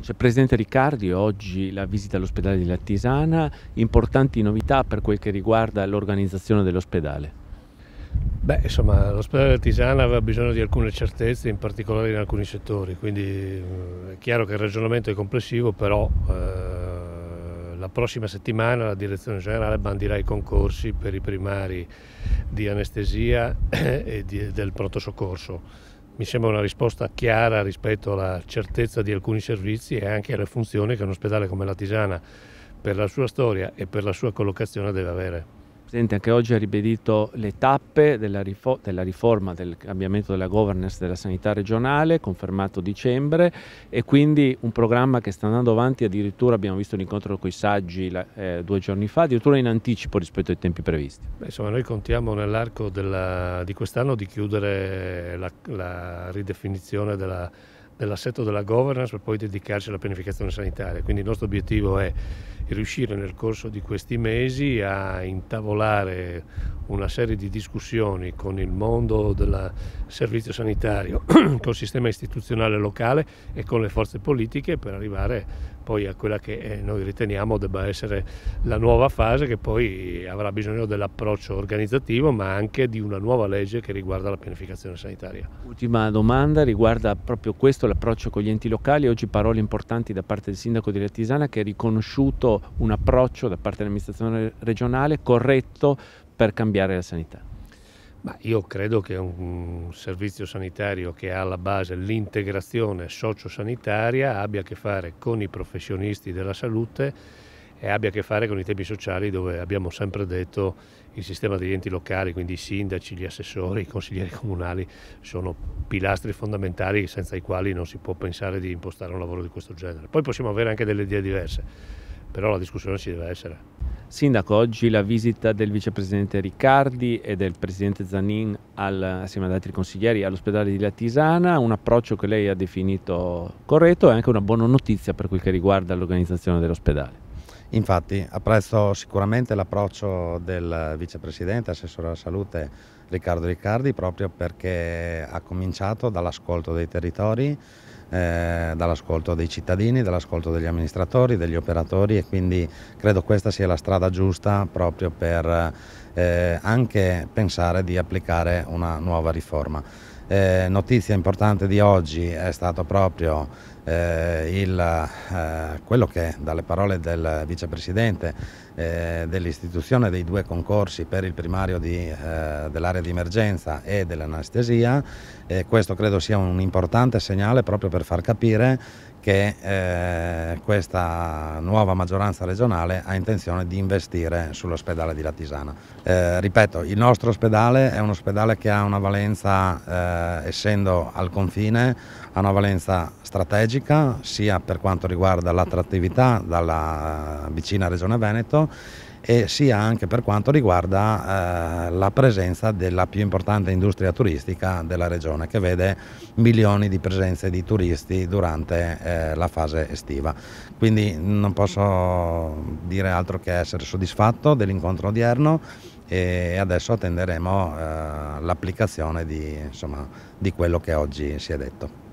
Vice cioè, Presidente Riccardi, oggi la visita all'ospedale di Lattisana, importanti novità per quel che riguarda l'organizzazione dell'ospedale. Beh, insomma, l'ospedale di Lattisana aveva bisogno di alcune certezze, in particolare in alcuni settori, quindi mm, è chiaro che il ragionamento è complessivo, però eh, la prossima settimana la direzione generale bandirà i concorsi per i primari di anestesia e di, del pronto soccorso mi sembra una risposta chiara rispetto alla certezza di alcuni servizi e anche alle funzioni che un ospedale come la Tisana per la sua storia e per la sua collocazione deve avere. Presidente, anche oggi ha ribadito le tappe della, della, riforma, del cambiamento della governance della sanità regionale, confermato dicembre, e quindi un programma che sta andando avanti, addirittura abbiamo visto l'incontro con i saggi eh, due giorni fa, addirittura in anticipo rispetto ai tempi previsti. Beh, insomma, noi contiamo nell'arco di quest'anno di chiudere la, la ridefinizione della dell'assetto della governance per poi dedicarci alla pianificazione sanitaria. Quindi il nostro obiettivo è riuscire nel corso di questi mesi a intavolare una serie di discussioni con il mondo del servizio sanitario, col sistema istituzionale locale e con le forze politiche per arrivare poi a quella che eh, noi riteniamo debba essere la nuova fase che poi avrà bisogno dell'approccio organizzativo ma anche di una nuova legge che riguarda la pianificazione sanitaria. Ultima domanda riguarda proprio questo, l'approccio con gli enti locali, oggi parole importanti da parte del sindaco di Retisana che ha riconosciuto un approccio da parte dell'amministrazione regionale corretto per cambiare la sanità. Ma io credo che un servizio sanitario che ha alla base l'integrazione sociosanitaria abbia a che fare con i professionisti della salute e abbia a che fare con i temi sociali dove abbiamo sempre detto il sistema degli enti locali, quindi i sindaci, gli assessori, i consiglieri comunali sono pilastri fondamentali senza i quali non si può pensare di impostare un lavoro di questo genere. Poi possiamo avere anche delle idee diverse, però la discussione ci deve essere. Sindaco, oggi la visita del vicepresidente Riccardi e del presidente Zanin al, assieme ad altri consiglieri all'ospedale di Latisana, un approccio che lei ha definito corretto e anche una buona notizia per quel che riguarda l'organizzazione dell'ospedale. Infatti apprezzo sicuramente l'approccio del vicepresidente, assessore alla salute Riccardo Riccardi, proprio perché ha cominciato dall'ascolto dei territori eh, dall'ascolto dei cittadini, dall'ascolto degli amministratori, degli operatori e quindi credo questa sia la strada giusta proprio per eh, anche pensare di applicare una nuova riforma. Eh, notizia importante di oggi è stato proprio eh, il, eh, quello che dalle parole del vicepresidente eh, dell'istituzione dei due concorsi per il primario eh, dell'area di emergenza e dell'anestesia, questo credo sia un importante segnale proprio per far capire che eh, questa nuova maggioranza regionale ha intenzione di investire sull'ospedale di Latisana. Eh, ripeto, il nostro ospedale è un ospedale che ha una valenza, essendo al confine, ha una valenza strategica ecologica sia per quanto riguarda l'attrattività dalla vicina regione Veneto e sia anche per quanto riguarda eh, la presenza della più importante industria turistica della regione che vede milioni di presenze di turisti durante eh, la fase estiva. Quindi non posso dire altro che essere soddisfatto dell'incontro odierno e adesso attenderemo eh, l'applicazione di, di quello che oggi si è detto.